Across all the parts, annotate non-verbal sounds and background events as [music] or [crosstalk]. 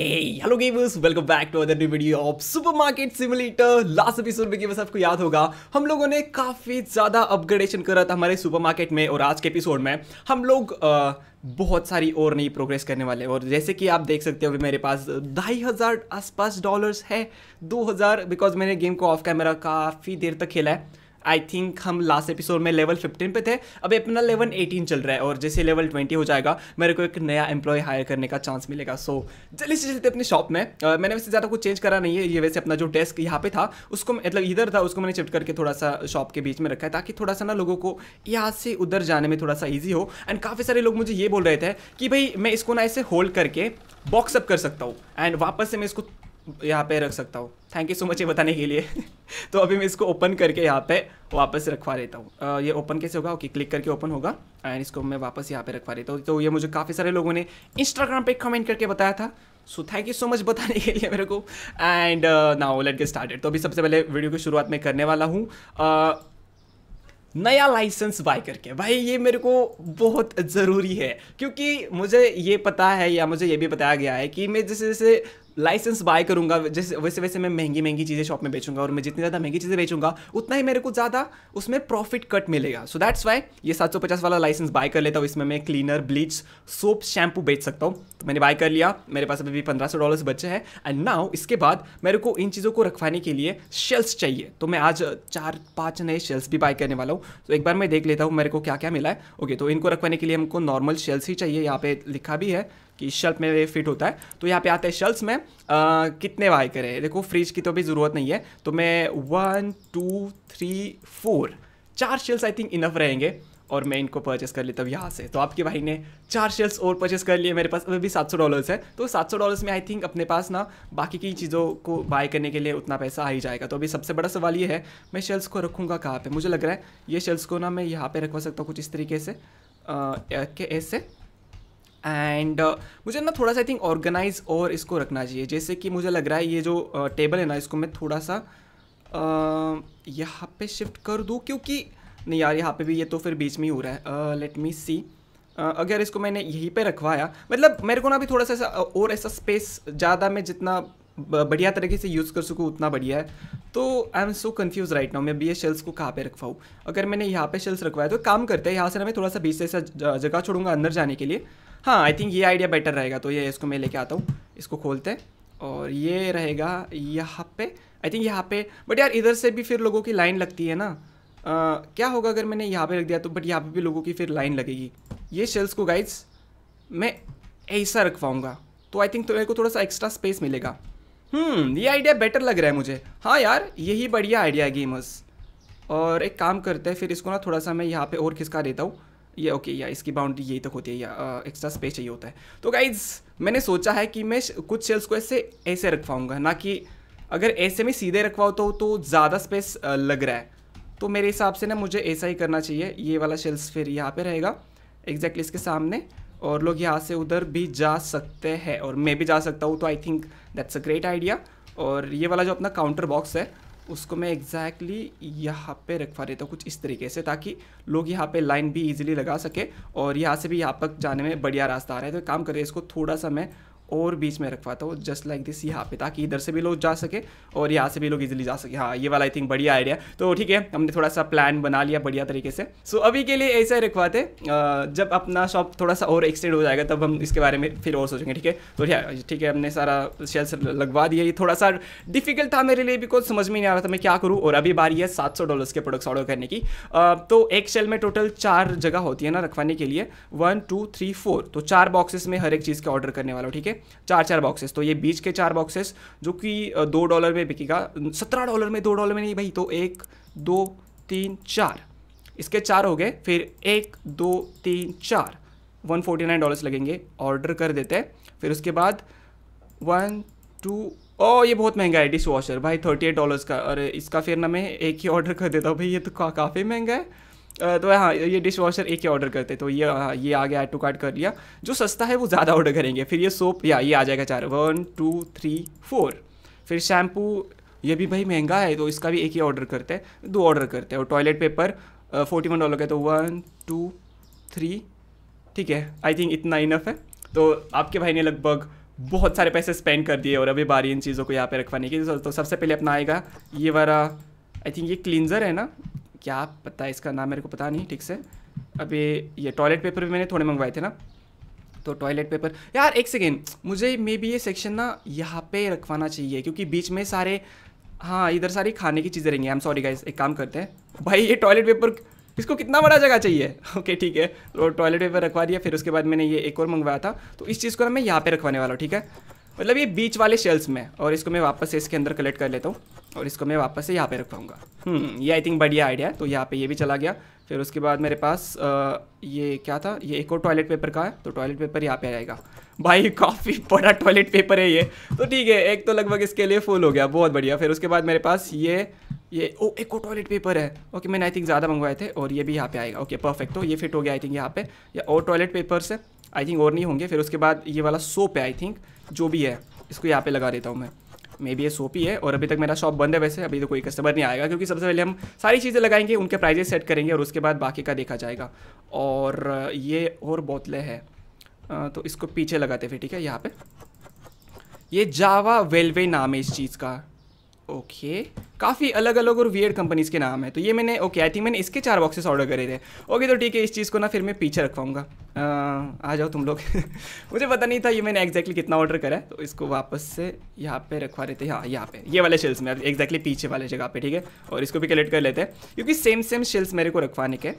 Hello gamers welcome back to other new video of supermarket simulator last episode में gamers आपको याद होगा हम लोगों ने काफ़ी ज़्यादा अपग्रेडेशन करा था हमारे सुपरमार्केट में और आज के एपिसोड में हम लोग आ, बहुत सारी और नई प्रोग्रेस करने वाले और जैसे कि आप देख सकते हो अभी मेरे पास ढाई हज़ार आसपास डॉलर्स है दो हज़ार बिकॉज मैंने गेम को ऑफ कैमरा काफ़ी देर तक खेला है आई थिंक हम लास्ट एपिसोड में लेवल 15 पे थे अब अपना लेवल 18 चल रहा है और जैसे लेवल 20 हो जाएगा मेरे को एक नया एम्प्लॉय हायर करने का चांस मिलेगा सो so, जल्दी से चलते अपने शॉप में uh, मैंने वैसे ज़्यादा कुछ चेंज करा नहीं है ये वैसे अपना जो डेस्क यहाँ पे था उसको मतलब इधर था उसको मैंने शिफ्ट करके थोड़ा सा शॉप के बीच में रखा है ताकि थोड़ा सा ना लोगों को यहाँ से उधर जाने में थोड़ा सा ईजी हो एंड काफ़ी सारे लोग मुझे ये बोल रहे थे कि भाई मैं इसको ना ऐसे होल्ड करके बॉक्सअप कर सकता हूँ एंड वापस से मैं इसको यहाँ पे रख सकता हूँ थैंक यू सो मच ये बताने के लिए [laughs] तो अभी मैं इसको ओपन करके यहाँ पे वापस रखवा देता हूँ ये ओपन कैसे होगा ओके क्लिक करके ओपन होगा एंड इसको मैं वापस यहाँ पे रखवा देता हूँ तो ये मुझे काफ़ी सारे लोगों ने इंस्टाग्राम पे कमेंट करके बताया था so thank you so much बताने के लिए मेरे को and now let get started तो अभी सबसे पहले वीडियो की शुरुआत में करने वाला हूँ नया लाइसेंस बाय करके भाई ये मेरे को बहुत ज़रूरी है क्योंकि मुझे ये पता है या मुझे ये भी बताया गया है कि मैं जैसे जैसे लाइसेंस बाय करूंगा जैसे वैसे वैसे मैं महंगी महंगी चीज़ें शॉप में बेचूंगा और मैं जितनी ज़्यादा महंगी चीज़ें बेचूंगा उतना ही मेरे को ज़्यादा उसमें प्रॉफिट कट मिलेगा सो दैट्स वाई ये 750 वाला लाइसेंस बाय कर लेता हूँ इसमें मैं क्लीनर ब्लीच सोप शैम्पू बेच सकता हूँ तो मैंने बाय कर लिया मेरे पास अभी भी पंद्रह सौ बचे हैं एंड नाउ इसके बाद मेरे को इन चीज़ों को रखवाने के लिए शेल्स चाहिए तो मैं आज चार पाँच नए शेल्स भी बाय करने वाला हूँ तो एक बार मैं देख लेता हूँ मेरे को क्या क्या मिला है ओके तो इनको रखवाने के लिए हमको नॉर्मल शेल्स ही चाहिए यहाँ पे लिखा भी है कि शेल्फ में ये फिट होता है तो यहाँ पे आते हैं शेल्फ में आ, कितने वाई करें देखो फ्रिज की तो अभी ज़रूरत नहीं है तो मैं वन टू थ्री फोर चार शेल्स आई थिंक इनफ रहेंगे और मैं इनको परचेस कर लेता हूँ यहाँ से तो आपके भाई ने चार शेल्स और परचेस कर लिए मेरे पास अभी भी सात सौ डॉलर्स है तो सात सौ डॉलर्स में आई थिंक अपने पास ना बाकी की चीज़ों को बाय करने के लिए उतना पैसा आ ही जाएगा तो अभी सबसे बड़ा सवाल ये है मैं शेल्स को रखूँगा कहाँ पर मुझे लग रहा है ये शेल्स को ना मैं यहाँ पर रखवा सकता हूँ कुछ इस तरीके से ऐसे एंड uh, मुझे ना थोड़ा सा आई थिंक ऑर्गेनाइज और इसको रखना चाहिए जैसे कि मुझे लग रहा है ये जो uh, टेबल है ना इसको मैं थोड़ा सा uh, यहाँ पे शिफ्ट कर दूँ क्योंकि नहीं यार यहाँ पे भी ये तो फिर बीच में ही हो रहा है लेट मी सी अगर इसको मैंने यहीं पे रखवाया मतलब मेरे को ना भी थोड़ा सा ऐसा uh, और ऐसा स्पेस ज़्यादा मैं जितना बढ़िया तरीके से यूज़ कर सकूँ उतना बढ़िया है तो I am so confuse right now मैं बी ए शेल्स को कहाँ पे रखवाऊँ अगर मैंने यहाँ पे शेल्स रखवाया तो काम करते हैं यहाँ से ना मैं थोड़ा सा बीच से ऐसा जगह छोड़ूंगा अंदर जाने के लिए हाँ आई थिंक ये आइडिया बेटर रहेगा तो ये इसको मैं लेके आता हूँ इसको खोलते हैं और ये रहेगा यहाँ पे आई थिंक यहाँ पे बट यार इधर से भी फिर लोगों की लाइन लगती है ना आ, क्या होगा अगर मैंने यहाँ पे रख दिया तो बट यहाँ पे भी लोगों की फिर लाइन लगेगी ये शेल्स को गाइड्स मैं ऐसा रख पाऊँगा तो आई थिंक तो मेरे को थोड़ा सा एक्स्ट्रा स्पेस मिलेगा हम्म ये आइडिया बेटर लग रहा है मुझे हाँ यार यही बढ़िया आइडिया है गेमर्स और एक काम करते हैं फिर इसको ना थोड़ा सा मैं यहाँ पे और खिसका देता हूँ ये ओके या इसकी बाउंड्री यही तक होती है या एक्स्ट्रा स्पेस चाहिए होता है तो गाइज मैंने सोचा है कि मैं कुछ सेल्स को ऐसे ऐसे रखवाऊंगा ना कि अगर ऐसे में सीधे रखवाओ तो, तो ज़्यादा स्पेस लग रहा है तो मेरे हिसाब से ना मुझे ऐसा ही करना चाहिए ये वाला शेल्स फिर यहाँ पे रहेगा एग्जैक्टली exactly इसके सामने और लोग यहाँ से उधर भी जा सकते हैं और मैं भी जा सकता हूँ तो I think that's a great idea और ये वाला जो अपना काउंटर बॉक्स है उसको मैं एग्जैक्टली exactly यहाँ पे रखवा देता हूँ कुछ इस तरीके से ताकि लोग यहाँ पे लाइन भी इजीली लगा सके और यहाँ से भी यहाँ तक जाने में बढ़िया रास्ता आ रहा है तो काम करें इसको थोड़ा सा मैं और बीच में रखवाता हूँ जस्ट लाइक दिस यहाँ पे ताकि इधर से भी लोग जा सके और यहाँ से भी लोग इजिली जा सके हाँ ये वाला आई थिंक बढ़िया आइडिया तो ठीक है हमने थोड़ा सा प्लान बना लिया बढ़िया तरीके से सो so, अभी के लिए ऐसा ही रखवाते जब अपना शॉप थोड़ा सा और एक्सटेंड हो जाएगा तब हम इसके बारे में फिर और सोचेंगे ठीक है तो ठीक है हमने सारा शेल्स लगवा दिया ये थोड़ा सा डिफिकल्ट था मेरे लिए बिकॉज समझ में नहीं आ रहा था मैं क्या करूँ और अभी बारी है सात सौ के प्रोडक्ट्स ऑर्डर करने की तो एक शेल में टोटल चार जगह होती है ना रखवाने के लिए वन टू थ्री फोर तो चार बॉक्सेस में हर एक चीज़ का ऑर्डर करने वाला हूँ ठीक है चार चार बॉक्सेस तो ये बीच के चार बॉक्सेस जो कि दो डॉलर में बिकेगा सत्रह डॉलर में दो डॉलर में नहीं भाई तो एक दो तीन चार इसके चार हो गए फिर एक दो तीन चार वन फोर्टी नाइन डॉलर्स लगेंगे ऑर्डर कर देते हैं फिर उसके बाद वन टू ओ ये बहुत महंगा है डिश वॉशर भाई थर्टी एट डॉलर्स का अरे इसका फिर ना मैं एक ही ऑर्डर कर देता हूँ भाई ये तो का, काफ़ी महंगा है तो हाँ ये डिश वॉशर एक ही ऑर्डर करते तो ये हाँ ये आ गया टू कार्ट कर लिया जो सस्ता है वो ज़्यादा ऑर्डर करेंगे फिर ये सोप या ये आ जाएगा चार वन टू थ्री फोर फिर शैम्पू ये भी भाई महंगा है तो इसका भी एक ही ऑर्डर करते हैं दो ऑर्डर करते हैं और toilet paper forty one dollar का तो वन टू थ्री ठीक है आई थिंक इतना इनफ है तो आपके भाई ने लगभग बहुत सारे पैसे स्पेंड कर दिए और अभी बारी इन चीज़ों को यहाँ पे रखवाने की तो सबसे पहले अपना आएगा ये वाला आई थिंक ये क्लिनज़र है ना क्या पता है इसका नाम मेरे को पता नहीं ठीक से अभी ये टॉयलेट पेपर भी मैंने थोड़े मंगवाए थे ना तो टॉयलेट पेपर यार एक सेकेंड मुझे मे बी ये सेक्शन ना यहाँ पे रखवाना चाहिए क्योंकि बीच में सारे हाँ इधर सारी खाने की चीज़ें रहेंगी आई एम सॉरी गाइज एक काम करते हैं भाई ये टॉयलेट पेपर इसको कितना बड़ा जगह चाहिए ओके [laughs] ठीक है टॉयलेट तो पेपर रखवा दिया फिर उसके बाद मैंने ये एक और मंगवाया था तो इस चीज़ को ना मैं यहाँ पे रखवाने वाला हूँ ठीक है मतलब ये बीच वाले शेल्स में और इसको मैं वापस से इसके अंदर कलेक्ट कर लेता हूँ और इसको मैं वापस से यहाँ पे रख पाऊँगा हम्म, ये आई थिंक बढ़िया आइडिया है तो यहाँ पे ये भी चला गया फिर उसके बाद मेरे पास आ, ये क्या था ये एक और टॉयलेट पेपर का है तो टॉयलेट पेपर यहाँ पे आएगा भाई काफ़ी बड़ा टॉयलेट पेपर है ये तो ठीक है एक तो लगभग इसके लिए फुल हो गया बहुत बढ़िया फिर उसके बाद मेरे पास ये ये ओ एक और टॉयलेट पेपर है ओके मैंने आई थिंक ज़्यादा मंगवाए थे और ये भी यहाँ पे आएगा ओके परफेक्ट तो ये फिट हो गया आई थिंक यहाँ पे या और टॉयलेट पेपर्स है आई थिंक और नहीं होंगे फिर उसके बाद ये वाला सोप है आई थिंक जो भी है इसको यहाँ पे लगा देता हूँ मैं मे बी ये सोप ही है और अभी तक मेरा शॉप बंद है वैसे अभी तो कोई कस्टमर नहीं आएगा क्योंकि सबसे पहले हम सारी चीज़ें लगाएंगे उनके प्राइजेस सेट करेंगे और उसके बाद बाकी का देखा जाएगा और ये और बोतलें हैं तो इसको पीछे लगाते फिर ठीक है यहाँ पर ये जावा वेलवे नाम है इस चीज़ का ओके काफ़ी अलग अलग और वियर कंपनीज़ के नाम है तो ये मैंने ओके आई थिंक मैंने इसके चार बॉक्सेस ऑर्डर करे थे ओके तो ठीक है इस चीज़ को ना फिर मैं पीछे रखवाऊँगा आ जाओ तुम लोग [laughs] मुझे पता नहीं था ये मैंने एक्जैक्टली कितना ऑर्डर करा है तो इसको वापस से यहाँ पे रखवा देते हाँ यहाँ पे ये वाले शेल्स में एग्जैक्टली पीछे वाले जगह पे ठीक है और इसको भी कलेक्ट कर लेते हैं क्योंकि सेम सेम शेल्स मेरे को रखवाने के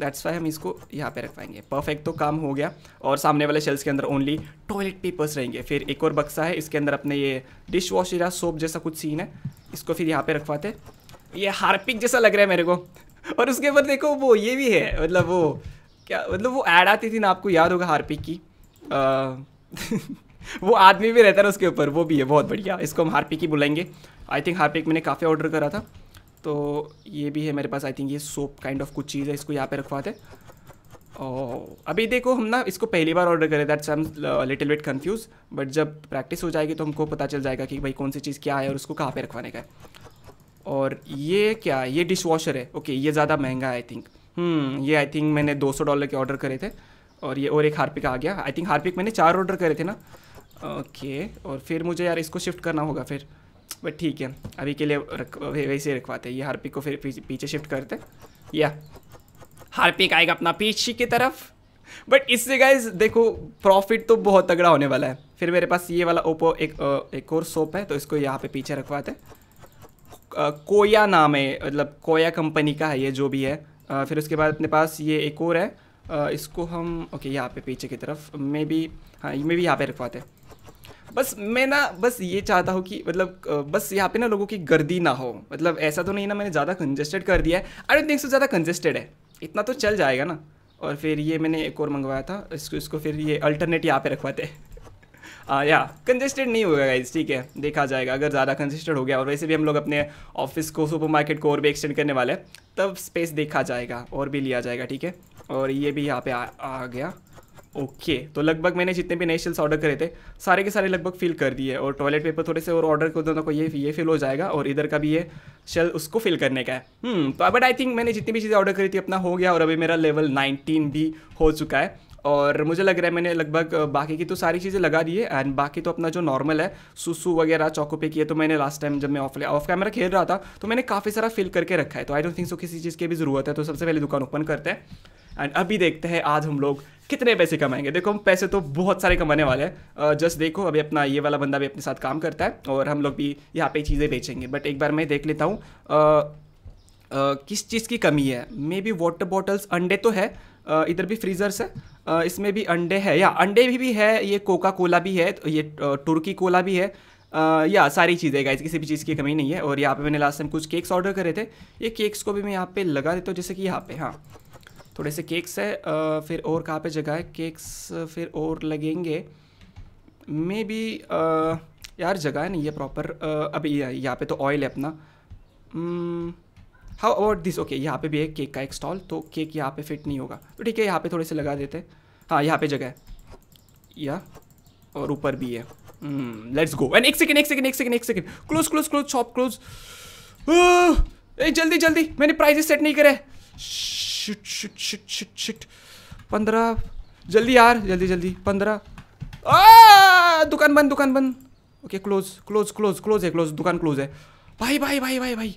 दैट्स वाई हम इसको यहाँ पे रख पाएंगे परफेक्ट तो काम हो गया और सामने वाले शेल्स के अंदर ओनली टॉयलेट पेपर्स रहेंगे फिर एक और बक्सा है इसके अंदर अपने ये डिश वॉश या सोप जैसा कुछ सीन है इसको फिर यहाँ पे रखवाते ये हार्पिक जैसा लग रहा है मेरे को और उसके ऊपर देखो वो ये भी है मतलब वो क्या मतलब वो ऐड आती थी ना आपको याद होगा हार्पिक की आ, [laughs] वो आदमी भी रहता है उसके ऊपर वो भी है बहुत बढ़िया इसको हम हार्पिक ही बुलाएंगे आई थिंक हार्पिक मैंने काफ़ी ऑर्डर करा था तो ये भी है मेरे पास आई थिंक ये सोप काइंड ऑफ कुछ चीज़ है इसको यहाँ पे रखवाते और अभी देखो हम ना इसको पहली बार ऑर्डर करें that's I am little bit confuse but जब प्रैक्टिस हो जाएगी तो हमको पता चल जाएगा कि भाई कौन सी चीज़ क्या है और उसको कहाँ पे रखवाने का है और ये क्या ये डिश वॉशर है ओके ये ज़्यादा महंगा है आई थिंक हम्म, ये आई थिंक मैंने दो डॉलर के ऑर्डर करे थे और ये और एक हार्पिक आ गया आई थिंक हार्पिक मैंने चार ऑर्डर करे थे ना ओके और फिर मुझे यार इसको शिफ्ट करना होगा फिर बट ठीक है अभी के लिए रख वैसे रखवाते हैं ये हार्पिक को फिर पीछे शिफ्ट करते या हार्पिक आएगा अपना पीछे की तरफ बट इससे गाइज देखो प्रॉफिट तो बहुत तगड़ा होने वाला है फिर मेरे पास ये वाला ओप्पो एक एक और सोप है तो इसको यहाँ पे पीछे रखवाते कोया नाम है मतलब कोया कंपनी का है ये जो भी है फिर उसके बाद अपने पास ये एक और है इसको हम ओके यहाँ पे पीछे की तरफ मे बी हाँ मे भी यहाँ पे रखवाते हैं बस मैं ना बस ये चाहता हूँ कि मतलब बस यहाँ पे ना लोगों की गर्दी ना हो मतलब ऐसा तो नहीं ना मैंने ज़्यादा कंजेस्टेड कर दिया है आई डोंट थिंक सो ज़्यादा कंजेस्टेड है इतना तो चल जाएगा ना और फिर ये मैंने एक और मंगवाया था इसको इसको फिर ये अल्टरनेट यहाँ पे रखवाते हाँ [laughs] या कंजेस्टेड नहीं होगा गाइज ठीक है देखा जाएगा अगर ज़्यादा कंजेस्टेड हो गया और वैसे भी हम लोग अपने ऑफिस को सुपर मार्केट को और भी एक्सटेंड करने वाले हैं तब स्पेस देखा जाएगा और भी लिया जाएगा ठीक है और ये भी यहाँ पे आ, आ गया ओके okay, तो लगभग मैंने जितने भी नए शेल्स ऑर्डर करे थे सारे के सारे लगभग फिल कर दिए और टॉयलेट पेपर थोड़े से और ऑर्डर कर दोनों को ये ये फिल हो जाएगा और इधर का भी ये शेल उसको फिल करने का है हम्म, तो बट आई थिंक मैंने जितनी भी चीज़ें ऑर्डर करी थी अपना हो गया और अभी मेरा लेवल नाइनटीन भी हो चुका है और मुझे लग रहा है मैंने लगभग बाकी की तो सारी चीज़ें लगा दी है एंड बाकी तो अपना जो नॉर्मल है सुसु वगैरह चौको पे किए तो मैंने लास्ट टाइम जब मैं ऑफ ऑफ कैमरा खेल रहा था तो मैंने काफ़ी सारा फिल करके रखा है तो आई डोंट थिंक सो किसी चीज़ की भी ज़रूरत है तो सबसे पहले दुकान ओपन करते हैं एंड अभी देखते हैं आज हम लोग कितने पैसे कमाएंगे देखो हम पैसे तो बहुत सारे कमाने वाले हैं जस्ट देखो अभी अपना ये वाला बंदा भी अपने साथ काम करता है और हम लोग भी यहाँ पे चीज़ें बेचेंगे बट एक बार मैं देख लेता हूँ किस चीज़ की कमी है मे बी वाटर बॉटल्स अंडे तो है इधर भी फ्रीजर्स है इसमें भी अंडे है या अंडे भी भी है ये कोका कोला भी है तो ये तुर्की कोला भी है या सारी चीज़ें गाइज किसी भी चीज़ की कमी नहीं है और यहाँ पे मैंने लास्ट टाइम कुछ केक्स ऑर्डर करे थे ये केक्स को भी मैं यहाँ पे लगा देता हूँ जैसे कि यहाँ पे हाँ थोड़े से केक्स है फिर और कहाँ पे जगह है केक्स फिर और लगेंगे मे बी यार जगह है नहीं है प्रॉपर अभी यहाँ पे तो ऑयल है अपना हाउ अबाउट दिस ओके यहाँ पे भी है केक का एक स्टॉल तो केक यहाँ पे फिट नहीं होगा तो ठीक है यहाँ पे थोड़े से लगा देते हाँ यहाँ पे जगह है या और ऊपर भी है लेट्स गो एंड एक सेकेंड एक सेकेंड एक सेकेंड एक second close close close shop close जल्दी जल्दी मैंने प्राइजेस सेट नहीं करे shit shit shit shit shit पंद्रह जल्दी यार जल्दी जल्दी पंद्रह दुकान बंद दुकान बंद okay close close close close है क्लोज दुकान क्लोज है भाई भाई भाई भाई भाई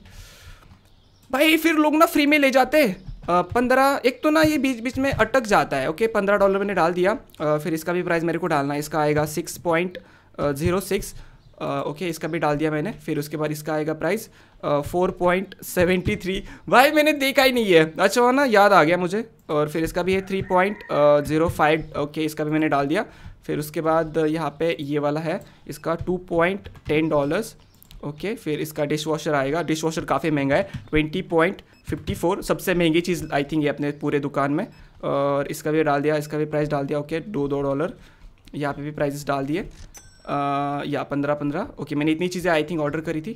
भाई फिर लोग ना फ्री में ले जाते पंद्रह एक तो ना ये बीच बीच में अटक जाता है ओके पंद्रह डॉलर मैंने डाल दिया आ, फिर इसका भी प्राइस मेरे को डालना है इसका आएगा six point zero six okay इसका भी डाल दिया मैंने फिर उसके बाद इसका आएगा price four point seventy three भाई मैंने देखा ही नहीं है अच्छा वो ना याद आ गया मुझे और फिर इसका भी है three point zero five okay इसका भी मैंने डाल दिया फिर उसके बाद यहाँ पे ये वाला है इसका two point ten dollars okay फिर इसका डिश वॉशर आएगा डिश वॉशर काफ़ी महंगा है ट्वेंटी पॉइंट फिफ्टी फोर सबसे महंगी चीज़ आई थिंक ये अपने पूरे दुकान में और इसका भी डाल दिया इसका भी प्राइस डाल दिया ओके दो दो डॉलर यहाँ पे भी प्राइजेस डाल दिए या पंद्रह पंद्रह ओके मैंने इतनी चीज़ें आई थिंक ऑर्डर करी थी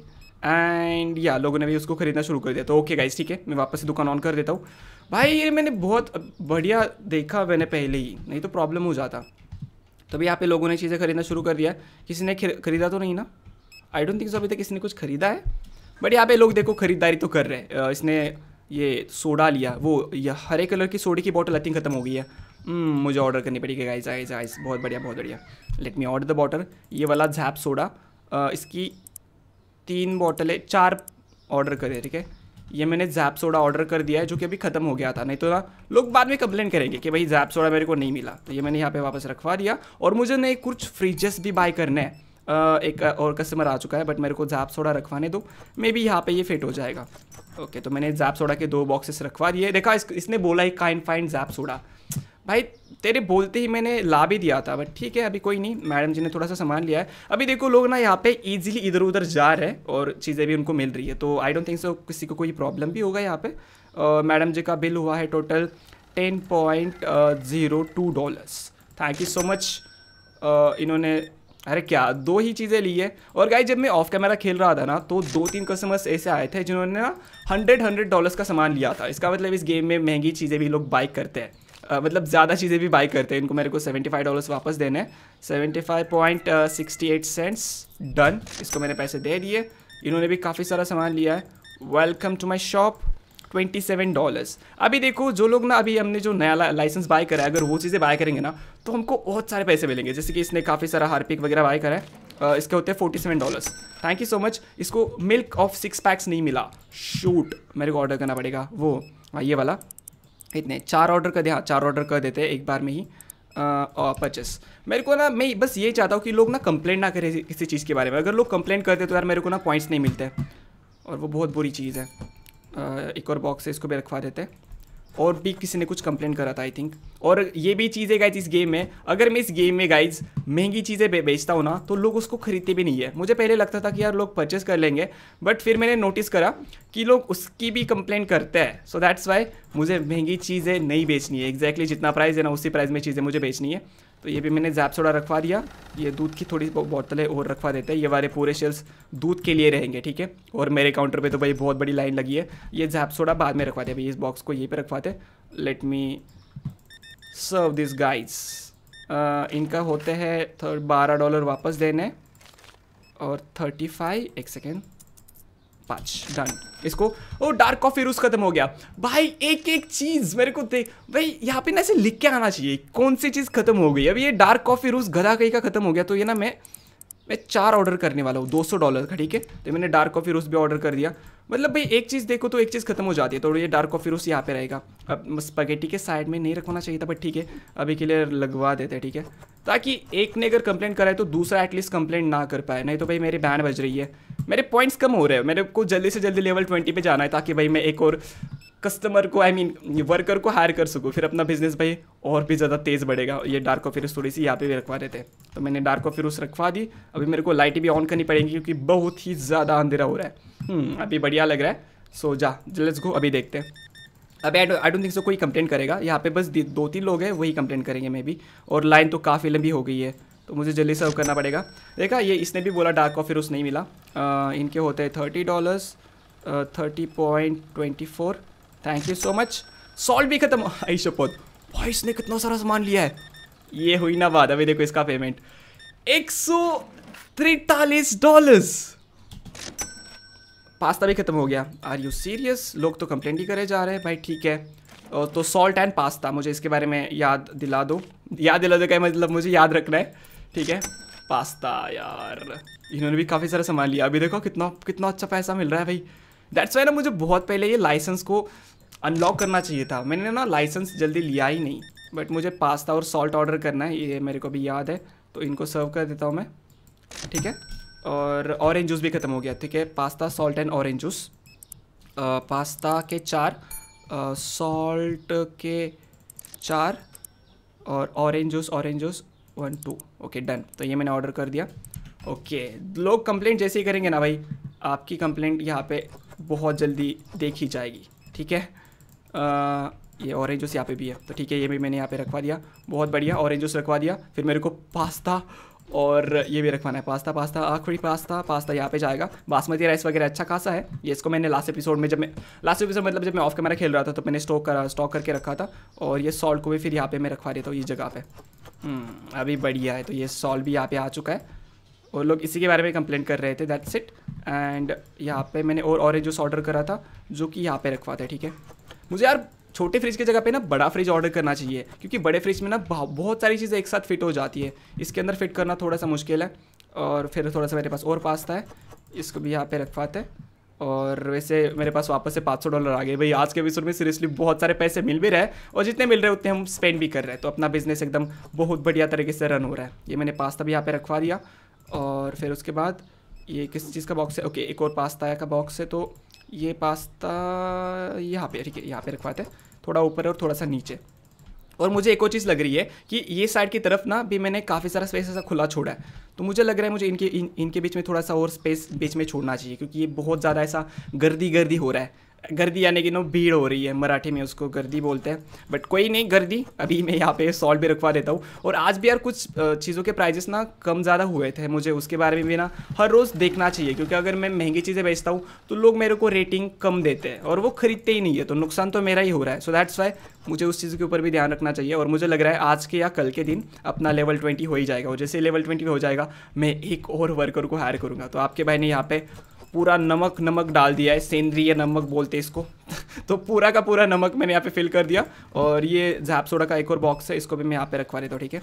एंड या लोगों ने भी उसको खरीदना शुरू कर दिया तो ओके गाइज ठीक है मैं वापस से दुकान ऑन कर देता हूँ भाई ये मैंने बहुत बढ़िया देखा मैंने पहले ही नहीं तो प्रॉब्लम हो जाता तभी यहाँ पे लोगों ने चीज़ें खरीदना शुरू कर दिया किसी ने खरीदा तो नहीं ना आई डोंट थिंक सो अभी तक किसी ने कुछ खरीदा है बट यहाँ पे लोग देखो खरीदारी तो कर रहे हैं इसने ये सोडा लिया वो ये हरे कलर की सोडे की बॉटल आई थिंक खत्म हो गई है हम्म, मुझे ऑर्डर करनी पड़ेगी गाइज़ आइज़ आइज बहुत बढ़िया बहुत बढ़िया let me order the bottle ये वाला झैप सोडा इसकी तीन बॉटलें चार ऑर्डर करें ठीक है ये मैंने जैप सोडा ऑर्डर कर दिया है जो कि अभी ख़त्म हो गया था नहीं तो ना लोग बाद में कंप्लेन करेंगे कि भाई जैप सोडा मेरे को नहीं मिला तो ये मैंने यहाँ पे वापस रखवा दिया और मुझे नए कुछ फ्रिजेस भी बाय करने हैं एक और कस्टमर आ चुका है बट मेरे को जैप सोडा रखवाने दो मे बी यहाँ पे ये फिट हो जाएगा ओके तो मैंने जैप सोडा के दो बॉक्सेस रखवा दिए देखा इस, इसने बोला है काइन फाइन जैप सोडा भाई तेरे बोलते ही मैंने ला भी दिया था बट ठीक है अभी कोई नहीं मैडम जी ने थोड़ा सा सामान लिया है अभी देखो लोग ना यहाँ पे इजीली इधर उधर जा रहे हैं और चीज़ें भी उनको मिल रही है तो आई डोंट थिंक सो किसी को कोई प्रॉब्लम भी होगा यहाँ पे मैडम जी का बिल हुआ है total ten point zero two dollars thank you so much इन्होंने अरे क्या दो ही चीज़ें ली है और गाई जब मैं ऑफ कैमरा खेल रहा था ना तो दो तीन कस्टमर्स ऐसे आए थे जिन्होंने ना हंड्रेड हंड्रेड डॉलर्स का सामान लिया था इसका मतलब इस गेम में महंगी चीज़ें भी लोग बाइक करते हैं मतलब ज़्यादा चीज़ें भी बाई करते हैं इनको मेरे को सेवेंटी फाइव डॉलर्स वापस देने हैं seventy five point sixty eight cents done इसको मैंने पैसे दे दिए इन्होंने भी काफ़ी सारा सामान लिया है welcome to my shop twenty seven dollars अभी देखो जो लोग ना अभी हमने जो नया ला, लाइसेंस बाय करा है अगर वो चीज़ें बाय करेंगे ना तो हमको बहुत सारे पैसे मिलेंगे जैसे कि इसने काफ़ी सारा हार्पिक वगैरह बाय करा है Uh, इसके होते हैं forty seven dollars thank you so much इसको मिल्क ऑफ सिक्स पैक्स नहीं मिला शूट मेरे को ऑर्डर करना पड़ेगा वो हाँ, ये वाला इतने चार ऑर्डर कर दे हाँ चार ऑर्डर कर देते हैं एक बार में ही पचस मेरे को ना मैं बस ये चाहता हूँ कि लोग ना कंप्लेन ना करें किसी चीज़ के बारे में अगर लोग कंप्लेंट करते तो यार मेरे को ना पॉइंट्स नहीं मिलते और वो बहुत बुरी चीज़ है आ, एक और बॉक्स है इसको भी रखवा देते हैं और भी किसी ने कुछ कंप्लेन करा था आई थिंक और ये भी चीज़ें गाइज इस गेम में अगर मैं इस गेम में गाइज महंगी चीज़ें बे, बेचता हूँ ना तो लोग उसको खरीदते भी नहीं है मुझे पहले लगता था कि यार लोग परचेस कर लेंगे बट फिर मैंने नोटिस करा कि लोग उसकी भी कंप्लेन करते हैं सो दैट्स वाई मुझे महंगी चीज़ें नहीं बेचनी है एग्जैक्टली exactly जितना प्राइस है ना उसी प्राइस में चीज़ें मुझे बेचनी है तो ये भी मैंने जैप सोडा रखवा दिया ये दूध की थोड़ी बोतलें और रखवा देते हैं ये वाले पूरे शेल्स दूध के लिए रहेंगे ठीक है और मेरे काउंटर पे तो भाई बहुत बड़ी लाइन लगी है ये जैप सोडा बाद में रखवाते भाई इस बॉक्स को ये पे रखवाते let me serve this guides इनका होते हैं बारह डॉलर वापस देने और थर्टी फाइव एक सेकेंड पाँच डन इसको ओ डार्क कॉफी रूस खत्म हो गया भाई एक एक चीज़ मेरे को देख भाई यहाँ पे ना ऐसे लिख के आना चाहिए कौन सी चीज़ खत्म हो गई अभी ये डार्क कॉफी रूस गधा कहीं का खत्म हो गया तो ये ना मैं मैं चार ऑर्डर करने वाला हूँ दो सौ डॉलर का ठीक है तो मैंने डार्क कॉफी रूस भी ऑर्डर कर दिया मतलब भाई एक चीज़ देखो तो एक चीज़ खत्म हो जाती है तो ये डार्क कॉफी रूस यहाँ पे रहेगा अब स्पगेटी के साइड में नहीं रखवाना चाहिए था बट ठीक है अभी के लिए लगवा देते हैं ठीक है ताकि एक ने अगर कंप्लेंट कराए तो दूसरा एटलीस्ट कंप्लेंट ना कर पाए नहीं तो भाई मेरी बैन बज रही है मेरे पॉइंट्स कम हो रहे हैं मेरे को जल्दी से जल्दी लेवल ट्वेंटी पे जाना है ताकि भाई मैं एक और कस्टमर को I I mean mean, worker को हायर कर सकूँ फिर अपना बिजनेस भाई और भी ज़्यादा तेज़ बढ़ेगा ये डार्क ऑफिरस थोड़ी सी यहाँ पे भी रखवा देते हैं तो मैंने डार्क ऑफिरस रखवा दी अभी मेरे को लाइटें भी ऑन करनी पड़ेंगी क्योंकि बहुत ही ज़्यादा अंधेरा हो रहा है हम्म, अभी बढ़िया लग रहा है सो जा लेट्स गो अभी देखते हैं अभी आई डोंट थिंक सो कोई कंप्लेंट करेगा यहाँ पे बस दो तीन लोग हैं वही कंप्लेंट करेंगे मे भी और लाइन तो काफ़ी लंबी हो गई है तो मुझे जल्दी सर्व करना पड़ेगा देखा ये इसने भी बोला डार्क कॉफ़ी रोस्ट नहीं मिला आ, इनके होते हैं thirty dollars thirty point twenty four thank you so much salt भी खत्म आई शपथ भाई इसने कितना सारा सामान लिया है ये हुई ना बात अभी देखो इसका पेमेंट एक सौ तिरतालीस डॉलर्स पास्ता भी खत्म हो गया आर यू सीरियस लोग तो कंप्लेन ही करे जा रहे हैं भाई ठीक है तो सॉल्ट एंड पास्ता मुझे इसके बारे में याद दिला दो याद दिला दो क्या मतलब मुझे याद रखना है ठीक है पास्ता यार इन्होंने भी काफ़ी सारा सामान लिया अभी देखो कितना कितना अच्छा पैसा मिल रहा है भाई दैट्स वाई ना मुझे बहुत पहले ये लाइसेंस को अनलॉक करना चाहिए था मैंने ना लाइसेंस जल्दी लिया ही नहीं बट मुझे पास्ता और सॉल्ट ऑर्डर करना है ये मेरे को भी याद है तो इनको सर्व कर देता हूँ मैं ठीक है और ऑरेंज जूस भी ख़त्म हो गया ठीक है pasta salt and orange juice pasta के चार सॉल्ट के चार और orange juice orange juice one two okay done तो ये मैंने ऑर्डर कर दिया ओके लोग कंप्लेंट जैसे ही करेंगे ना भाई आपकी कंप्लेंट यहाँ पे बहुत जल्दी देखी जाएगी ठीक है आ, ये ऑरेंज जूस यहाँ पे भी है तो ठीक है ये भी मैंने यहाँ पे रखवा दिया बहुत बढ़िया ऑरेंज जूस रखवा दिया फिर मेरे को पास्ता और ये भी रखवाना है पास्ता पास्ता आखिरी पास्ता पास्ता यहाँ पे जाएगा बासमती राइस वगैरह अच्छा खासा है ये इसको मैंने लास्ट एपिसोड में जब मैं लास्ट एपिसोड मतलब जब मैं ऑफ कैमरा खेल रहा था तो मैंने स्टॉक करा स्टॉक करके रखा था और ये सॉल्ट को भी फिर यहाँ पे मैं रखवा देता हूँ इस जगह पर हम्म, अभी बढ़िया है तो ये सॉल्व भी यहाँ पे आ चुका है और लोग इसी के बारे में कंप्लेंट कर रहे थे दैट्स इट एंड यहाँ पे मैंने और ऑरेंज जूस ऑर्डर करा था जो कि यहाँ पे रखवाते था ठीक है मुझे यार छोटे फ्रिज की जगह पे ना बड़ा फ्रिज ऑर्डर करना चाहिए क्योंकि बड़े फ्रिज में ना बहुत सारी चीज़ें एक साथ फिट हो जाती है इसके अंदर फिट करना थोड़ा सा मुश्किल है और फिर थोड़ा सा मेरे पास और पास्ता है इसको भी यहाँ पे रखवाते हैं और वैसे मेरे पास वापस से पाँच सौ डॉलर आ गए भाई आज के एपिसोड में सीरियसली बहुत सारे पैसे मिल भी रहे और जितने मिल रहे उतने हम स्पेंड भी कर रहे हैं तो अपना बिजनेस एकदम बहुत बढ़िया तरीके से रन हो रहा है ये मैंने पास्ता भी यहाँ पे रखवा दिया और फिर उसके बाद ये किस चीज़ का बॉक्स है ओके एक और पास्ता का बॉक्स है तो ये पास्ता यहाँ पे ठीक है यहाँ पे रखवाते हैं थोड़ा ऊपर और थोड़ा सा नीचे और मुझे एक और चीज़ लग रही है कि ये साइड की तरफ ना भी मैंने काफ़ी सारा स्पेस ऐसा खुला छोड़ा है तो मुझे लग रहा है मुझे इनके इन, इनके बीच में थोड़ा सा और स्पेस बीच में छोड़ना चाहिए क्योंकि ये बहुत ज़्यादा ऐसा गर्दी गर्दी हो रहा है गर्दी यानी कि नो भीड़ हो रही है मराठी में उसको गर्दी बोलते हैं बट कोई नहीं गर्दी अभी मैं यहाँ पे सॉल्व भी रखवा देता हूँ और आज भी यार कुछ चीज़ों के प्राइजेस ना कम ज़्यादा हुए थे मुझे उसके बारे में भी ना हर रोज़ देखना चाहिए क्योंकि अगर मैं महंगी चीज़ें बेचता हूँ तो लोग मेरे को रेटिंग कम देते हैं और वो खरीदते ही नहीं है तो नुकसान तो मेरा ही हो रहा है सो दैट्स वाई मुझे उस चीज़ के ऊपर भी ध्यान रखना चाहिए और मुझे लग रहा है आज के या कल के दिन अपना लेवल ट्वेंटी हो ही जाएगा और जैसे लेवल ट्वेंटी हो जाएगा मैं एक और वर्कर को हायर करूँगा तो आपके भाई ने यहाँ पर पूरा नमक नमक डाल दिया है सेंद्रीय नमक बोलते इसको [laughs] तो पूरा का पूरा नमक मैंने यहाँ पे फिल कर दिया और ये झाप सोडा का एक और बॉक्स है इसको भी मैं यहाँ पे रखवा देता हूँ ठीक है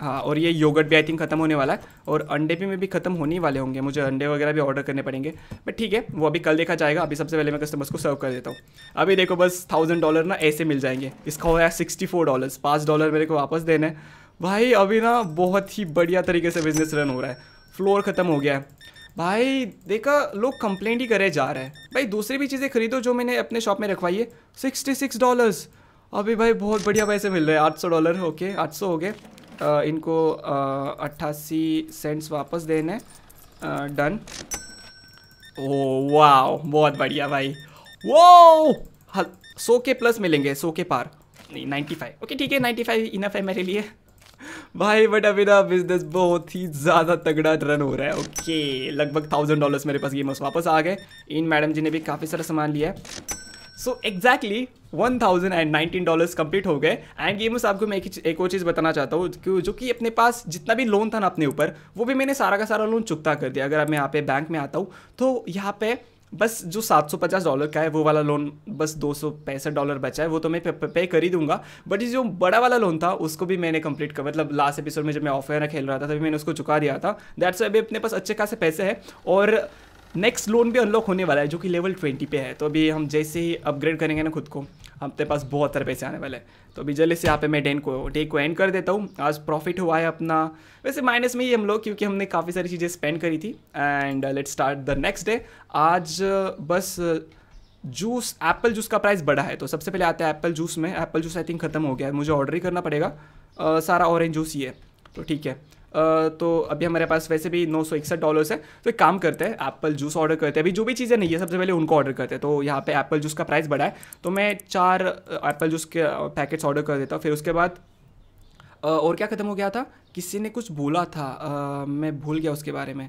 हाँ और ये योगर्ट भी आई थिंक ख़त्म होने वाला है और अंडे भी में भी खत्म होने ही वाले होंगे मुझे अंडे वगैरह भी ऑर्डर करने पड़ेंगे बट ठीक है वो अभी कल देखा जाएगा अभी सबसे पहले मैं कस्टमर्स को सर्व कर देता हूँ अभी देखो बस थाउजेंड डॉलर ना ऐसे मिल जाएंगे इसका हो सिक्सटी फोर डॉलर पाँच डॉलर मेरे को वापस देना है भाई अभी ना बहुत ही बढ़िया तरीके से बिजनेस रन हो रहा है फ्लोर ख़त्म हो गया है भाई देखा लोग कंप्लेंट ही करे जा रहे हैं भाई दूसरी भी चीज़ें खरीदो जो मैंने अपने शॉप में रखवाई है सिक्सटी सिक्स डॉलर्स अभी भाई बहुत बढ़िया पैसे मिल रहे हैं आठ सौ डॉलर ओके आठ सौ हो गए इनको अट्ठासी सेंट्स वापस देने डन ओ वाओ बहुत बढ़िया भाई वो सौ के प्लस मिलेंगे सौ के पार नहीं नाइन्टी फाइव ओके ठीक है नाइन्टी फाइव इनफ है मेरे लिए भाई बट अभी ना बिजनेस बहुत ही ज़्यादा तगड़ा रन हो रहा है ओके लगभग थाउजेंड डॉलर्स मेरे पास गेमर्स वापस आ गए इन मैडम जी ने भी काफ़ी सारा सामान लिया है so exactly one thousand and nineteen dollars complete हो गए एंड गेमर्स आपको मैं एक, एक और चीज़ बताना चाहता हूँ जो कि अपने पास जितना भी लोन था ना अपने ऊपर वो भी मैंने सारा का सारा लोन चुकता कर दिया अगर मैं यहाँ पे बैंक में आता हूँ तो यहाँ पे बस जो 750 डॉलर का है वो वाला लोन बस दो डॉलर बचा है वो तो मैं पे कर ही दूंगा बट ये जो बड़ा वाला लोन था उसको भी मैंने कंप्लीट कर मतलब लास्ट एपिसोड में जब मैं ऑफ खेल रहा था तभी मैंने उसको चुका दिया था दैट्स अभी अपने पास अच्छे खासे पैसे हैं और नेक्स्ट लोन भी अनलॉक होने वाला है जो कि लेवल ट्वेंटी पे है तो अभी हम जैसे ही अपग्रेड करेंगे ना खुद को हमारे पास बहुत सारे पैसे आने वाले हैं तो अभी जल्दी से यहाँ पे मैं डेन को डे को एंड कर देता हूँ आज प्रॉफिट हुआ है अपना वैसे माइनस में ही हम लोग क्योंकि हमने काफ़ी सारी चीज़ें स्पेंड करी थी and let start the next day आज uh, बस जूस एप्पल जूस का प्राइस बढ़ा है तो सबसे पहले आता है एप्पल जूस में एप्पल जूस आई थिंक खत्म हो गया है मुझे ऑर्डर ही करना पड़ेगा uh, सारा ऑरेंज जूस ही है तो ठीक है तो अभी हमारे पास वैसे भी नौ सौ इकसठ डॉलर्स है तो एक काम करते हैं एप्पल जूस ऑर्डर करते हैं अभी जो भी चीज़ें नहीं है सबसे पहले उनको ऑर्डर करते हैं तो यहाँ पे एप्पल जूस का प्राइस बढ़ा है तो मैं चार एप्पल जूस के पैकेट्स ऑर्डर कर देता हूँ फिर उसके बाद और क्या ख़त्म हो गया था किसी ने कुछ बोला था मैं भूल गया उसके बारे में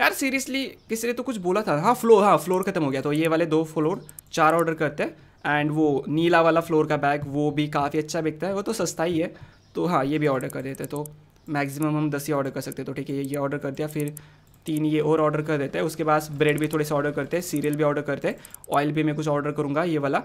यार सीरियसली किसी ने तो कुछ बोला था हाँ फ्लोर हाँ फ्लोर ख़त्म हो गया तो ये वाले दो फ्लोर चार ऑर्डर करते हैं एंड वो नीला वाला फ्लोर का बैग वो भी काफ़ी अच्छा बिकता है वो तो सस्ता ही है तो हाँ ये भी ऑर्डर कर देते तो मैक्सिमम हम दस ही ऑर्डर कर सकते हैं तो ठीक है ये ऑर्डर कर दिया फिर तीन ये और ऑर्डर कर देते हैं उसके बाद ब्रेड भी थोड़े से ऑर्डर करते हैं सीरियल भी ऑर्डर करते हैं ऑयल भी मैं कुछ ऑर्डर करूँगा ये वाला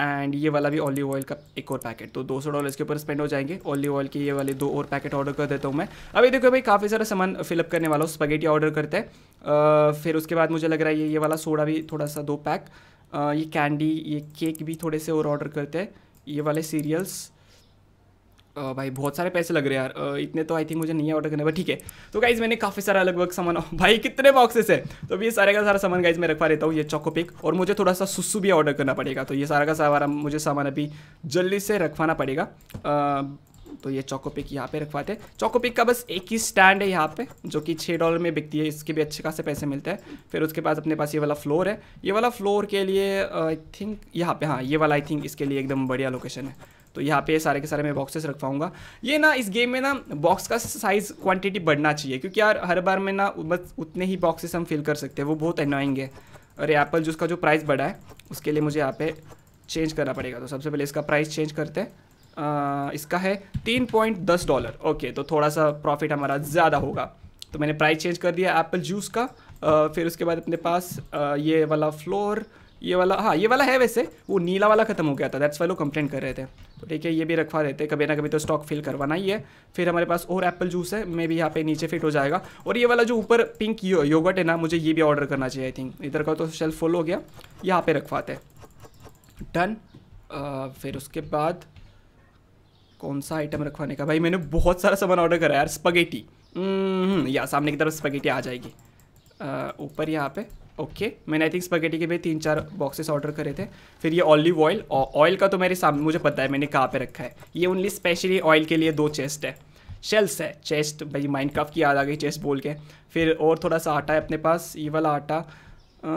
एंड ये वाला भी ऑलिव ऑयल का एक और पैकेट तो दो सौ डॉलर इसके ऊपर स्पेंड हो जाएंगे ऑलिव ऑयल के ये वाले दो और पैकेट ऑर्डर कर देता हूँ मैं अभी देखो भाई काफ़ी सारा सामान फिलअप करने वाला हूँ स्पगेटी ऑर्डर करते हैं फिर उसके बाद मुझे लग रहा है ये ये वाला सोडा भी थोड़ा सा दो पैक आ, ये कैंडी ये केक भी थोड़े से और ऑर्डर करते हैं ये वाले सीरियल्स भाई बहुत सारे पैसे लग रहे यार इतने तो आई थिंक मुझे नहीं है ऑर्डर करने पर ठीक है तो गाइज मैंने काफ़ी सारा अलग अलग सामान [laughs] भाई कितने बॉक्सेस है तो ये सारे का सारा सामान गाइज मैं रखवा देता हूँ ये चौको पिक और मुझे थोड़ा सा सुसु भी ऑर्डर करना पड़ेगा तो ये सारा का सारा मुझे सामान अभी जल्दी से रखवाना पड़ेगा तो ये चौको पिक यहाँ पे रखवाते हैं चौको पिक का बस एक ही स्टैंड है यहाँ पे जो कि छः डॉलर में बिकती है इसके भी अच्छे खासे पैसे मिलते हैं फिर उसके पास अपने पास ये वाला फ्लोर है ये वाला फ्लोर के लिए आई थिंक यहाँ पे हाँ ये वाला आई थिंक इसके लिए एकदम बढ़िया लोकेशन है तो यहाँ पे सारे के सारे मैं बॉक्सेस रख पाऊँगा ये ना इस गेम में ना बॉक्स का साइज़ क्वांटिटी बढ़ना चाहिए क्योंकि यार हर बार में ना बस उतने ही बॉक्सेस हम फिल कर सकते हैं वो बहुत अनोइंग है अरे एप्पल जूस का जो प्राइस बढ़ा है उसके लिए मुझे यहाँ पे चेंज करना पड़ेगा तो सबसे पहले इसका प्राइस चेंज करते हैं इसका है तीन पॉइंट दस डॉलर ओके तो थोड़ा सा प्रॉफिट हमारा ज़्यादा होगा तो मैंने प्राइस चेंज कर दिया एप्पल जूस का आ, फिर उसके बाद अपने पास आ, ये वाला फ्लोर ये वाला हाँ ये वाला है वैसे वो नीला वाला ख़त्म हो गया था दैट्स वाई लोग कंप्लेंट कर रहे थे तो ठीक है ये भी रखवा देते हैं कभी ना कभी तो स्टॉक फिल करवाना ही है फिर हमारे पास और एप्पल जूस है मे भी यहाँ पे नीचे फिट हो जाएगा और ये वाला जो ऊपर पिंक यो, योगट है ना मुझे ये भी ऑर्डर करना चाहिए आई थिंक इधर का तो शेल्फ फुल हो गया यहाँ पे रखवाते हैं डन फिर उसके बाद कौन सा आइटम रखवाने का भाई मैंने बहुत सारा सामान ऑर्डर करा यार स्पगेटी हम्म, हम्म, या सामने की तरफ स्पगेटी आ जाएगी ऊपर यहाँ पे ओके okay. मैंने आई थिंक स्पगेटी के भी तीन चार बॉक्सेस ऑर्डर करे थे फिर ये ऑलिव ऑयल ऑयल का तो मेरे सामने मुझे पता है मैंने कहाँ पे रखा है ये ओनली स्पेशली ऑयल के लिए दो चेस्ट है शेल्स है चेस्ट भाई माइंड काफ की याद आ गई चेस्ट बोल के फिर और थोड़ा सा आटा है अपने पास ये वाला आटा आ,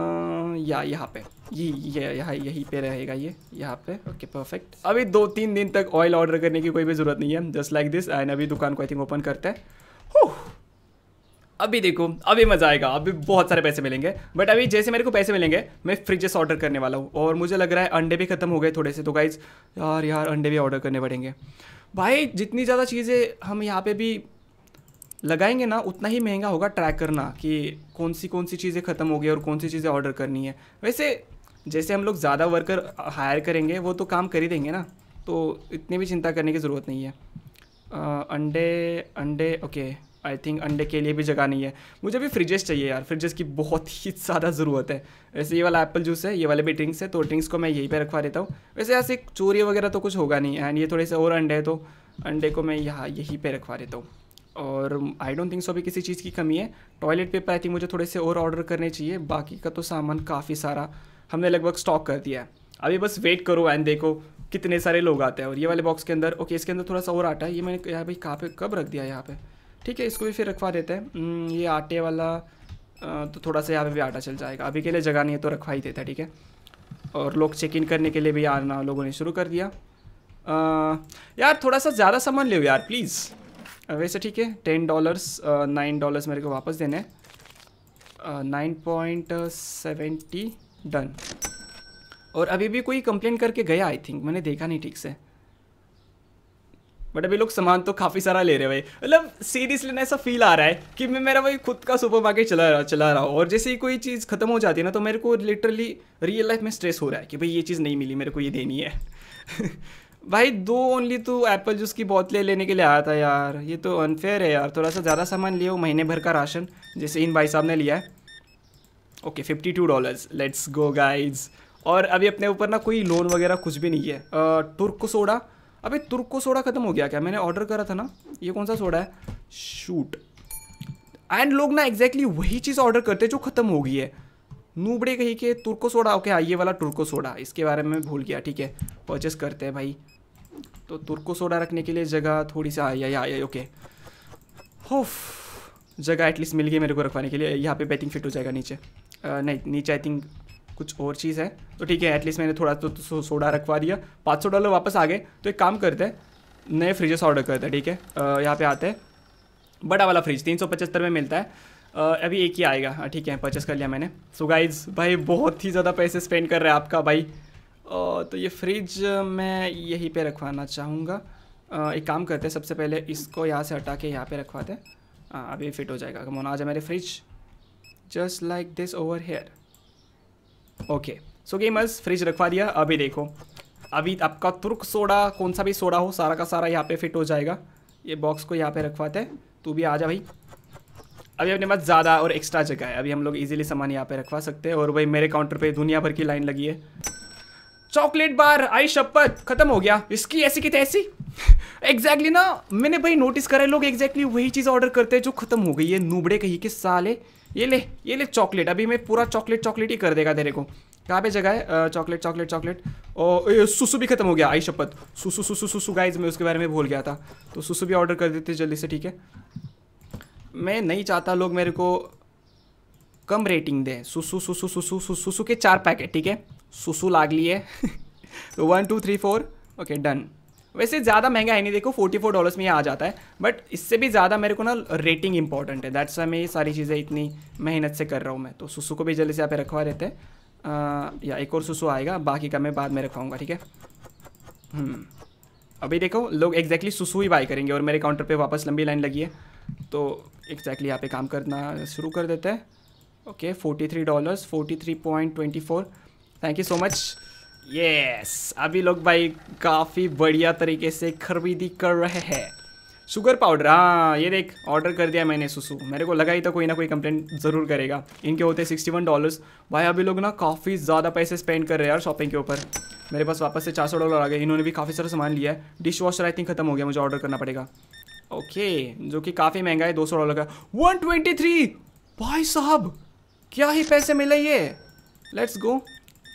या यहाँ पे ये यहाँ यहीं पे रहेगा ये यहाँ पे ओके परफेक्ट अभी दो तीन दिन तक ऑयल ऑर्डर करने की कोई भी ज़रूरत नहीं है जस्ट लाइक दिस एंड अभी दुकान को आई थिंक ओपन करते हैं अभी देखो अभी मज़ा आएगा अभी बहुत सारे पैसे मिलेंगे बट अभी जैसे मेरे को पैसे मिलेंगे मैं फ्रिजेस ऑर्डर करने वाला हूँ और मुझे लग रहा है अंडे भी खत्म हो गए थोड़े से तो गाइज यार यार अंडे भी ऑर्डर करने पड़ेंगे भाई जितनी ज़्यादा चीज़ें हम यहाँ पे भी लगाएंगे ना उतना ही महंगा होगा ट्रैक करना कि कौन सी कौन सी चीज़ें ख़त्म हो गई और कौन सी चीज़ें ऑर्डर करनी है वैसे जैसे हम लोग ज़्यादा वर्कर हायर करेंगे वो तो काम कर ही देंगे ना तो इतनी भी चिंता करने की ज़रूरत नहीं है आ, अंडे अंडे ओके आई थिंक अंडे के लिए भी जगह नहीं है मुझे अभी फ्रिजेस चाहिए यार फ्रिजेस की बहुत ही ज़्यादा ज़रूरत है वैसे ये वाला एप्पल जूस है ये वाले भी ड्रिंक्स है तो ड्रिंक्स को मैं यहीं पर रखवा देता हूँ वैसे ऐसे चोरी वगैरह तो कुछ होगा नहीं एंड ये थोड़े से और अंडे है तो अंडे को मैं यहाँ यहीं पर रखवा देता हूँ और आई डोंट थिंक सो भी किसी चीज़ की कमी है टॉयलेट पेपर आई थिंक मुझे थोड़े से और ऑर्डर करने चाहिए बाकी का तो सामान काफ़ी सारा हमने लगभग स्टॉक कर दिया है अभी बस वेट करो एंड देखो कितने सारे लोग आते हैं और ये वाले बॉक्स के अंदर ओके इसके अंदर थोड़ा सा और आटा है ये मैंने यहाँ भाई कहाँ पे कब रख दिया यहाँ पे ठीक है इसको भी फिर रखवा देते हैं हम्म, ये आटे वाला तो थोड़ा सा यहाँ पे भी आटा चल जाएगा अभी के लिए जगह नहीं है तो रखवा ही देता ठीक है और लोग चेक इन करने के लिए भी आना लोगों ने शुरू कर दिया आ, यार थोड़ा सा ज़्यादा सामान ले यार प्लीज़ वैसे ठीक है टेन डॉलर्स नाइन डॉलर्स मेरे को वापस देने नाइन पॉइंट सेवेंटी डन और अभी भी कोई कंप्लेन करके गया आई थिंक मैंने देखा नहीं ठीक से बट अभी लोग सामान तो काफ़ी सारा ले रहे भाई मतलब सीरियसली ना ऐसा फील आ रहा है कि मैं मेरा भाई खुद का सुपर मार्केट चला रहा चला रहा हूँ और जैसे ही कोई चीज़ खत्म हो जाती है ना तो मेरे को लिटरली रियल लाइफ में स्ट्रेस हो रहा है कि भाई ये चीज़ नहीं मिली मेरे को ये देनी है [laughs] भाई दो ओनली तो एप्पल जूस की बोतलें लेने के लिए आया था यार ये तो अनफेयर है यार थोड़ा सा ज़्यादा सामान लिया हो महीने भर का राशन जैसे इन भाई साहब ने लिया है okay fifty two dollars let's go guys और अभी अपने ऊपर ना कोई लोन वगैरह कुछ भी नहीं है टुर्क सोडा अबे तुर्को सोडा ख़त्म हो गया क्या मैंने ऑर्डर करा था ना ये कौन सा सोडा है शूट एंड लोग ना एग्जैक्टली exactly वही चीज़ ऑर्डर करते जो ख़त्म हो गई है नूबड़े कहीं के तुर्को सोडा ओके हाँ, आइए वाला तुर्को सोडा इसके बारे में भूल गया ठीक है परचेस करते हैं भाई तो तुर्को सोडा रखने के लिए जगह थोड़ी सी आई आई ओके होफ जगह एटलीस्ट मिल गई मेरे को रखवाने के लिए यहाँ पे बैटिंग फिट हो जाएगा नीचे आ, नहीं नीचे आई थिंक कुछ और चीज़ है तो ठीक है एटलीस्ट मैंने थोड़ा तो, तो सो, सोडा रखवा दिया पाँच सौ डॉलर वापस आ गए तो एक काम करते हैं नए फ्रिजेस ऑर्डर करते हैं ठीक है यहाँ पे आते हैं बड़ा वाला फ्रिज तीन सौ पचहत्तर में मिलता है आ, अभी एक ही आएगा ठीक है परचेस कर लिया मैंने सो गाइज भाई बहुत ही ज़्यादा पैसे स्पेंड कर रहे हैं आपका भाई आ, तो ये फ्रिज मैं यहीं पर रखवाना चाहूँगा एक काम करते हैं सबसे पहले इसको यहाँ से हटा के यहाँ पर रखवाते हैं अभी फिट हो जाएगा मोना आ जाए मेरे fridge just like this over here okay so gamers fridge रखवा दिया अभी देखो अभी आपका तुर्क सोडा कौन सा भी सोडा हो सारा का सारा यहाँ पे फिट हो जाएगा ये बॉक्स को यहाँ पे रखवाते हैं तू भी आ जा भाई अभी अपने पास ज़्यादा और एक्स्ट्रा जगह है अभी हम लोग इजीली सामान यहाँ पे रखवा सकते हैं और भाई मेरे काउंटर पे दुनिया भर की लाइन लगी है चॉकलेट बार आई शपथ खत्म हो गया इसकी ऐसी की तैसी एग्जैक्टली ना मैंने भाई नोटिस करा लोग एग्जैक्टली वही चीज़ ऑर्डर करते हैं जो खत्म हो गई है नूबड़े कहीं के साले ये ले ये ले चॉकलेट अभी मैं पूरा चॉकलेट चॉकलेट ही कर देगा तेरे को कहाँ पे जगह है चॉकलेट चॉकलेट चॉकलेट और सुसु भी खत्म हो गया आई शपथ सुसु सुसु सुसु गाइज मैं उसके बारे में भूल गया था तो सुसु भी ऑर्डर कर देते जल्दी से ठीक है मैं नहीं चाहता लोग मेरे को कम रेटिंग दें सुसु सुसु सुसु सुसु के चार पैकेट ठीक है सुसु लाग लिए one two three four okay done वैसे ज़्यादा महंगा है नहीं देखो फोर्टी फोर डॉलर्स में ये आ जाता है बट इससे भी ज़्यादा मेरे को ना रेटिंग इंपॉर्टेंट है दैट्स वाई मैं ये सारी चीज़ें इतनी मेहनत से कर रहा हूँ मैं तो सुसु को भी जल्दी से यहाँ रखवा रहते हैं या एक और सुसु आएगा बाकी का मैं बाद में रखवाऊँगा ठीक है हम्म। अभी देखो लोग एग्जैक्टली सुसु ही बाई करेंगे और मेरे काउंटर पर वापस लंबी लाइन लगी है तो एग्जैक्टली यहाँ पर काम करना शुरू कर देते हैं okay forty three dollars forty three point twenty four thank you so much yes अभी लोग भाई काफ़ी बढ़िया तरीके से खरीदी कर रहे हैं शुगर पाउडर हाँ ये देख ऑर्डर कर दिया मैंने सुसु मेरे को लगा ही था तो कोई ना कोई कंप्लेंट ज़रूर करेगा इनके होते सिक्सटी वन डॉलर्स भाई अभी लोग ना काफ़ी ज़्यादा पैसे स्पेंड कर रहे हैं यार शॉपिंग के ऊपर मेरे पास वापस से चार सौ डॉलर आ गए इन्होंने भी काफ़ी सारा सामान लिया है डिश वॉशर आई थिंक खत्म हो गया मुझे ऑर्डर करना पड़ेगा ओके जो कि काफ़ी महंगा है दो सौ डॉलर का वन ट्वेंटी थ्री भाई साहब क्या ही पैसे मिले ये लेट्स गो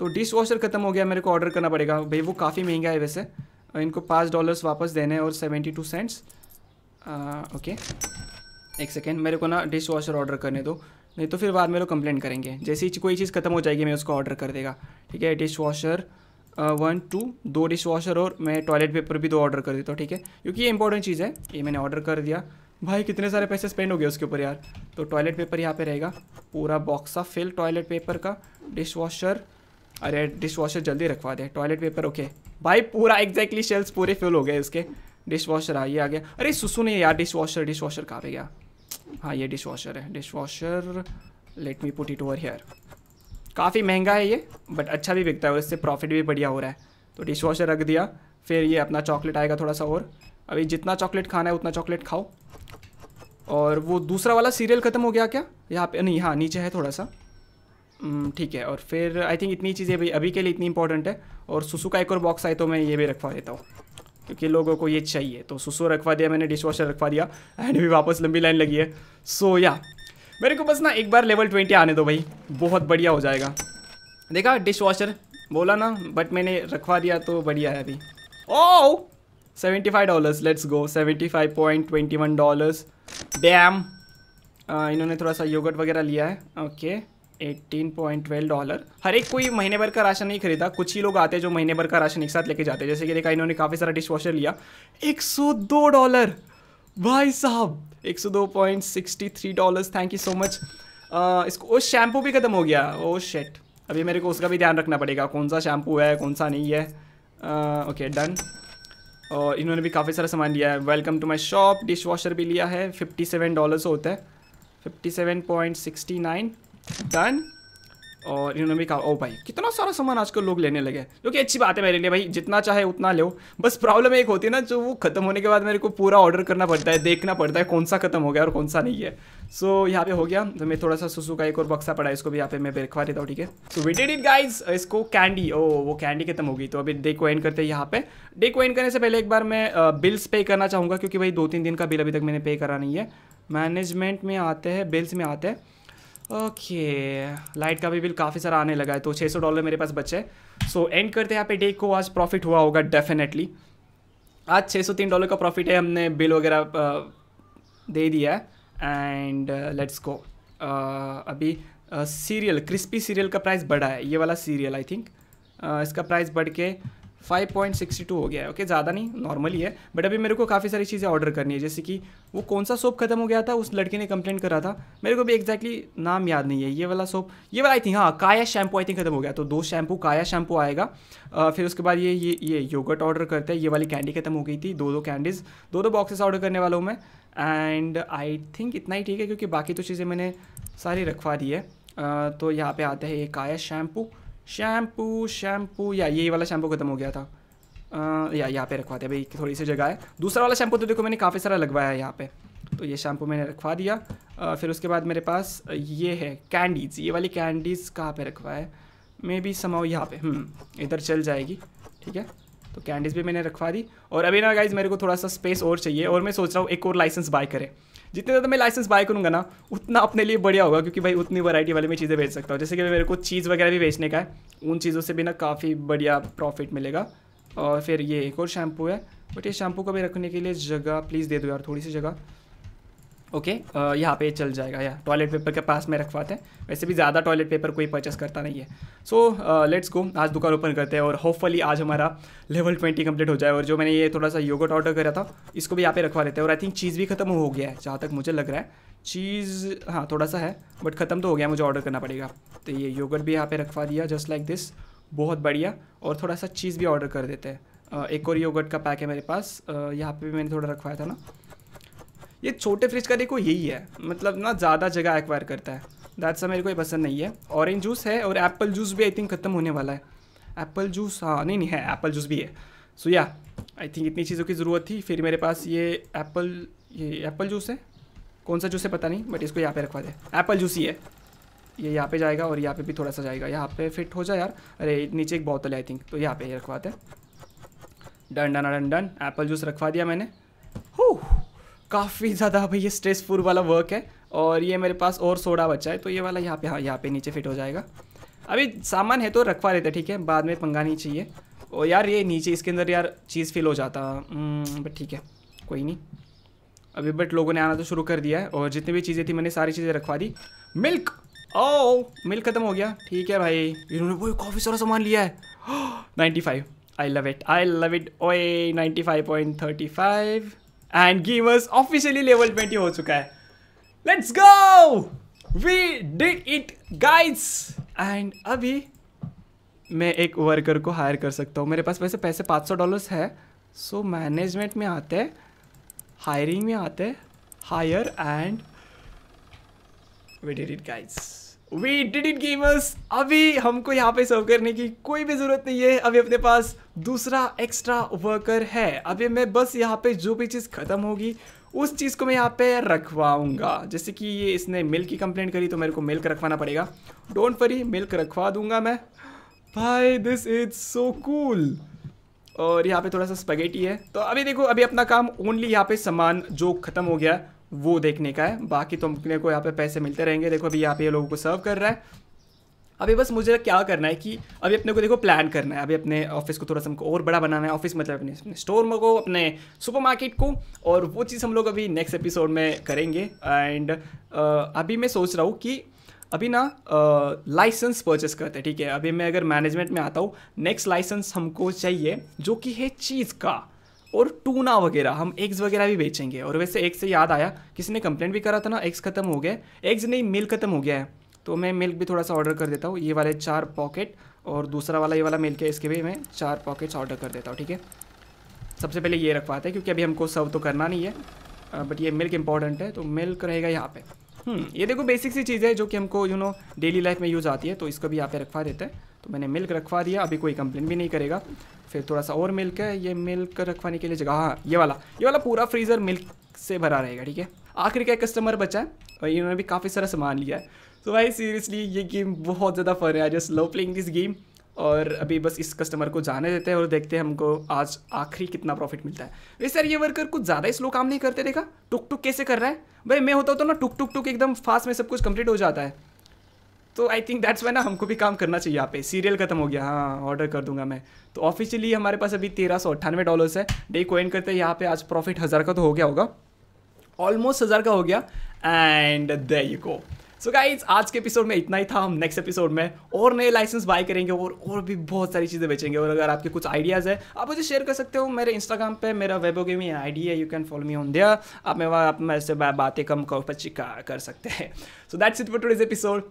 तो डिश वॉशर ख़त्म हो गया मेरे को ऑर्डर करना पड़ेगा भाई वो काफ़ी महंगा है वैसे इनको पाँच डॉलर्स वापस देने और सेवेंटी टू सेंट्स ओके एक सेकेंड मेरे को ना डिश वॉशर ऑर्डर करने दो नहीं तो फिर बाद में लोग कंप्लेंट करेंगे जैसे ही कोई चीज़ ख़त्म हो जाएगी मैं उसको ऑर्डर कर देगा ठीक है डिश वॉशर वन टू दो डिश वॉशर और मैं टॉयलेट पेपर भी दो ऑर्डर कर देता हूँ ठीक है क्योंकि ये इंपॉर्टेंट चीज़ है ये मैंने ऑर्डर कर दिया भाई कितने सारे पैसे स्पेंड हो गए उसके ऊपर यार तो टॉयलेट पेपर यहाँ पर रहेगा पूरा box of fill toilet paper का डिश वॉशर अरे डिश वॉशर जल्दी रखवा दे टॉयलेट पेपर ओके भाई पूरा एग्जैक्टली शेल्स पूरे फिल हो गए इसके डिश वॉशर आइए आ गया अरे सुसु ने यार डिश वॉशर डिश वॉशर कहाँ पे गया हाँ ये डिश वॉशर है dish dishwasher let me put it over here काफ़ी महंगा है ये बट अच्छा भी बिकता है और इससे प्रॉफिट भी बढ़िया हो रहा है तो डिश वॉशर रख दिया फिर ये अपना चॉकलेट आएगा थोड़ा सा और अभी जितना चॉकलेट खाना है उतना चॉकलेट खाओ और वो दूसरा वाला सीरियल ख़त्म हो गया क्या यहाँ पे नहीं हाँ नीचे है थोड़ा सा हम्म, ठीक है और फिर आई थिंक इतनी चीज़ें भाई अभी के लिए इतनी इंपॉर्टेंट है और सुसु का एक और बॉक्स आए तो मैं ये भी रखवा देता हूँ क्योंकि लोगों को ये चाहिए तो सुसु रखवा दिया मैंने डिश वॉशर रखवा दिया एंड भी वापस लंबी लाइन लगी है सो so, या yeah. मेरे को बस ना एक बार लेवल ट्वेंटी आने दो भाई बहुत बढ़िया हो जाएगा देखा डिश वॉशर बोला ना बट मैंने रखवा दिया तो बढ़िया है अभी oh seventy five dollars let's go seventy five point twenty one dollars damn इन्होंने थोड़ा सा योगट वगैरह लिया है okay okay. Eighteen point twelve dollar हर एक कोई महीने भर का राशन नहीं खरीदा कुछ ही लोग आते हैं जो महीने भर का राशन एक साथ लेके जाते हैं जैसे कि देखा इन्होंने काफ़ी सारा डिश वॉशर लिया एक सौ दो डॉलर भाई साहब एक सौ दो point sixty three dollar thank you so much इसको वो शैम्पू भी ख़त्म हो गया ओ oh शेट अभी मेरे को उसका भी ध्यान रखना पड़ेगा कौन सा शैम्पू है कौन सा नहीं है ओके uh, डन okay, और इन्होंने भी काफ़ी सारा सामान लिया है welcome to my shop dishwasher भी लिया है फिफ्टी सेवन डॉलर्स होता है fifty seven point sixty nine done और इन्होंने भी कहा ओ भाई कितना सारा सामान आजकल लोग लेने लगे जो कि अच्छी बात है मेरे लिए भाई जितना चाहे उतना लो बस प्रॉब्लम एक होती है ना जो वो ख़त्म होने के बाद मेरे को पूरा ऑर्डर करना पड़ता है देखना पड़ता है कौन सा ख़त्म हो गया और कौन सा नहीं है सो so, यहाँ पे हो गया तो मैं थोड़ा सा सुसु का एक और बक्सा पड़ा इसको भी यहाँ पे मैं बेखवा देता हूँ ठीक है so we did it guys इसको कैंडी ओ वो कैंडी खत्म होगी तो अभी डे को एंड करते हैं यहाँ पे डे को एंड करने से पहले एक बार मैं बिल्स पे करना चाहूँगा क्योंकि भाई दो तीन दिन का बिल अभी तक मैंने पे करा नहीं है मैनेजमेंट में आते हैं बिल्स में आते हैं ओके लाइट का भी बिल काफ़ी सारा आने लगा है तो 600 डॉलर मेरे पास बचे सो एंड करते हैं यहाँ पे डे को आज प्रॉफिट हुआ होगा डेफिनेटली आज 603 डॉलर का प्रॉफिट है हमने बिल वगैरह दे दिया है एंड लेट्स गो अभी सीरियल क्रिस्पी सीरियल का प्राइस बढ़ा है ये वाला सीरियल आई थिंक इसका प्राइस बढ़ के 5.62 हो गया है ओके ज़्यादा नहीं नॉर्मली है बट अभी मेरे को काफ़ी सारी चीज़ें ऑर्डर करनी है जैसे कि वो कौन सा सोप खत्म हो गया था उस लड़के ने कंप्लेंट करा था मेरे को भी एक्जैक्टली exactly नाम याद नहीं है ये वाला सोप ये वाला आई थिंक हाँ काया शैम्पू आई थिंक खत्म हो गया तो दो शैम्पू काया शैम्पू आएगा आ, फिर उसके बाद ये ये ये योगट ऑर्डर करते हैं ये वाली कैंडी खत्म हो गई थी दो दो कैंडीज़ दो दो बॉक्सेस ऑर्डर करने वाला हूँ मैं एंड आई थिंक इतना ही ठीक है क्योंकि बाकी तो चीज़ें मैंने सारी रखवा दी है आ, तो यहाँ पर आता है ये काया शैम्पू शैम्पू शैम्पू या यही वाला शैम्पू ख़त्म हो गया था आ, uh, या यहाँ पे रखवाते भाई थोड़ी सी जगह है दूसरा वाला शैम्पू तो देखो मैंने काफ़ी सारा लगवाया है यहाँ पे तो ये शैम्पू मैंने रखवा दिया आ, uh, फिर उसके बाद मेरे पास ये है कैंडीज़ ये वाली कैंडीज़ कहाँ पे रखवा है मे बी समाओ यहाँ पे हम्म, इधर चल जाएगी ठीक है तो कैंडीज़ भी मैंने रखवा दी और अभी ना गाइज मेरे को थोड़ा सा स्पेस और चाहिए और मैं सोच रहा हूँ एक और लाइसेंस बाय करें जितने ज़्यादा मैं लाइसेंस बाय करूँगा ना उतना अपने लिए बढ़िया होगा क्योंकि भाई उतनी वैरायटी वाली मैं चीज़ें बेच सकता हूँ जैसे कि मेरे को चीज़ वगैरह भी बेचने का है उन चीज़ों से भी ना काफ़ी बढ़िया प्रॉफिट मिलेगा और फिर ये एक और शैम्पू है बट ये शैम्पू को भी रखने के लिए जगह प्लीज़ दे दो यार थोड़ी सी जगह ओके okay, uh, यहाँ पे चल जाएगा या टॉयलेट पेपर के पास में रखवाते हैं वैसे भी ज़्यादा टॉयलेट पेपर कोई परचेस करता नहीं है सो लेट्स गो आज दुकान ओपन करते हैं और होपफुली आज हमारा लेवल ट्वेंटी कंप्लीट हो जाए और जो मैंने ये थोड़ा सा योगट ऑर्डर करा था इसको भी यहाँ पे रखवा लेते हैं और आई थिंक चीज़ भी खत्म हो गया है जहाँ तक मुझे लग रहा है चीज़ हाँ थोड़ा सा है बट ख़त्म तो हो गया मुझे ऑर्डर करना पड़ेगा तो ये योगट भी यहाँ पर रखवा दिया जस्ट लाइक दिस बहुत बढ़िया और थोड़ा सा चीज़ भी ऑर्डर कर देते हैं uh, एक और योगट का पैक है मेरे पास uh, यहाँ पर भी मैंने थोड़ा रखवाया था ना ये छोटे फ्रिज का देखो यही है मतलब ना ज़्यादा जगह एक्वायर करता है दैट सा मेरे को ये पसंद नहीं है ऑरेंज जूस है और एप्पल जूस भी आई थिंक ख़त्म होने वाला है एप्पल जूस हाँ नहीं नहीं है एप्पल जूस भी है सो या आई थिंक इतनी चीज़ों की ज़रूरत थी फिर मेरे पास ये एप्पल ये एप्पल जूस है कौन सा जूस है पता नहीं बट इसको यहाँ पे रखवा दे एप्पल जूस ही है ये यहाँ पे जाएगा और यहाँ पे भी थोड़ा सा जाएगा यहाँ पे फिट हो जाए यार अरे नीचे एक बोतल है आई थिंक तो यहाँ पे रखवाते हैं done done done done apple juice रखवा दिया मैंने हो काफ़ी ज़्यादा [laughs] भैया स्ट्रेसफुल वाला वर्क है और ये मेरे पास और सोडा बचा है तो ये वाला यहाँ पे हाँ यहाँ पे नीचे फिट हो जाएगा अभी सामान है तो रखवा लेते ठीक है बाद में पंगा नहीं चाहिए और यार ये नीचे इसके अंदर यार चीज़ फिल हो जाता बट हम्म, ठीक है कोई नहीं अभी बट लोगों ने आना तो शुरू कर दिया है और जितनी भी चीज़ें थी मैंने सारी चीज़ें रखवा दी मिल्क ओ मिल्क ख़त्म हो गया ठीक है भाई इन्होंने वो काफ़ी सारा सामान लिया है ninety five I love it I love it ओए ninety five point thirty five and gamers officially level 20 हो चुका है let's go we did it guys and अभी मैं एक वर्कर को हायर कर सकता हूँ मेरे पास वैसे पैसे पाँच सौ डॉलर्स है सो so, मैनेजमेंट में आते हायरिंग में आते hire and we did it guys we did it gamers अभी हमको यहाँ पे सर्व करने की कोई भी ज़रूरत नहीं है अभी अपने पास दूसरा एक्स्ट्रा वर्कर है अभी मैं बस यहाँ पे जो भी चीज़ ख़त्म होगी उस चीज़ को मैं यहाँ पे रखवाऊंगा जैसे कि ये इसने मिल्क की कंप्लेंट करी तो मेरे को मिल्क रखवाना पड़ेगा डोंट वरी मिल्क रखवा दूंगा मैं भाई दिस इज सो कूल और यहाँ पे थोड़ा सा स्पगेटी है तो अभी देखो अभी अपना काम ओनली यहाँ पे सामान जो ख़त्म हो गया वो देखने का है बाकी तो अपने को यहाँ पे पैसे मिलते रहेंगे देखो अभी यहाँ पे ये लोगों को सर्व कर रहा है अभी बस मुझे क्या करना है कि अभी अपने को देखो प्लान करना है अभी अपने ऑफिस को थोड़ा सा हमको और बड़ा बनाना है ऑफिस मतलब अपने, अपने स्टोर को अपने सुपरमार्केट को और वो चीज़ हम लोग अभी नेक्स्ट एपिसोड में करेंगे एंड अभी मैं सोच रहा हूँ कि अभी ना लाइसेंस परचेस करते हैं ठीक है अभी मैं अगर मैनेजमेंट में आता हूँ नेक्स्ट लाइसेंस हमको चाहिए जो कि है चीज़ का और टूना वगैरह हम एग्स वगैरह भी बेचेंगे और वैसे एग्स से याद आया किसी ने कंप्लेंट भी करा था ना एग्स खत्म हो गए एग्स नहीं मिल्क खत्म हो गया है तो मैं मिल्क भी थोड़ा सा ऑर्डर कर देता हूँ ये वाले चार पॉकेट और दूसरा वाला ये वाला मिल्क है इसके भी मैं चार पॉकेट्स ऑर्डर कर देता हूँ ठीक है सबसे पहले ये रखवाते हैं क्योंकि अभी हमको सर्व तो करना नहीं है बट ये मिल्क इंपॉर्टेंट है तो मिल्क रहेगा यहाँ पर हम्म, ये देखो बेसिक सी चीज़ है जो कि हमको यू नो डेली लाइफ में यूज़ आती है तो इसको भी यहाँ पे रखवा देते हैं तो मैंने मिल्क रखवा दिया अभी कोई कंप्लेन भी नहीं करेगा फिर थोड़ा सा और मिल्क है ये मिल्क रखवाने के लिए जगह हाँ ये वाला ये वाला पूरा फ्रीज़र मिल्क से भरा रहेगा ठीक है आखिर का एक कस्टमर बचा है और इन्होंने भी काफ़ी सारा सामान लिया है तो भाई सीरियसली ये गेम बहुत ज़्यादा फन है just love playing this game और अभी बस इस कस्टमर को जाने देते हैं और देखते हैं हमको आज आखिरी कितना प्रॉफिट मिलता है वैसे सर ये वर्कर कुछ ज़्यादा ही स्लो काम नहीं करते देखा टुक टुक कैसे कर रहा है भाई मैं होता तो ना टुक टुक टुक एकदम फास्ट में सब कुछ कंप्लीट हो जाता है तो आई थिंक दैट्स वाई ना हमको भी काम करना चाहिए यहाँ पे सीरियल खत्म हो गया हाँ ऑर्डर कर दूंगा मैं तो ऑफिशियली हमारे पास अभी तेरह सौ अट्ठानवे डॉलर्स है डे कोइन करते हैं यहाँ पे आज प्रॉफिट हज़ार का तो हो गया होगा ऑलमोस्ट हज़ार का हो गया and there you go so guys आज के एपिसोड में इतना ही था हम नेक्स्ट एपिसोड में और नए लाइसेंस बाय करेंगे और और भी बहुत सारी चीज़ें बेचेंगे और अगर आपके कुछ आइडियाज़ है आप मुझे शेयर कर सकते हो मेरे इंस्टाग्राम पे मेरा वेबो गेमिंग आई डी है you can follow me on दिया आप मेरे आप मेरे से बातें कम कर सकते हैं so that's it for today's episode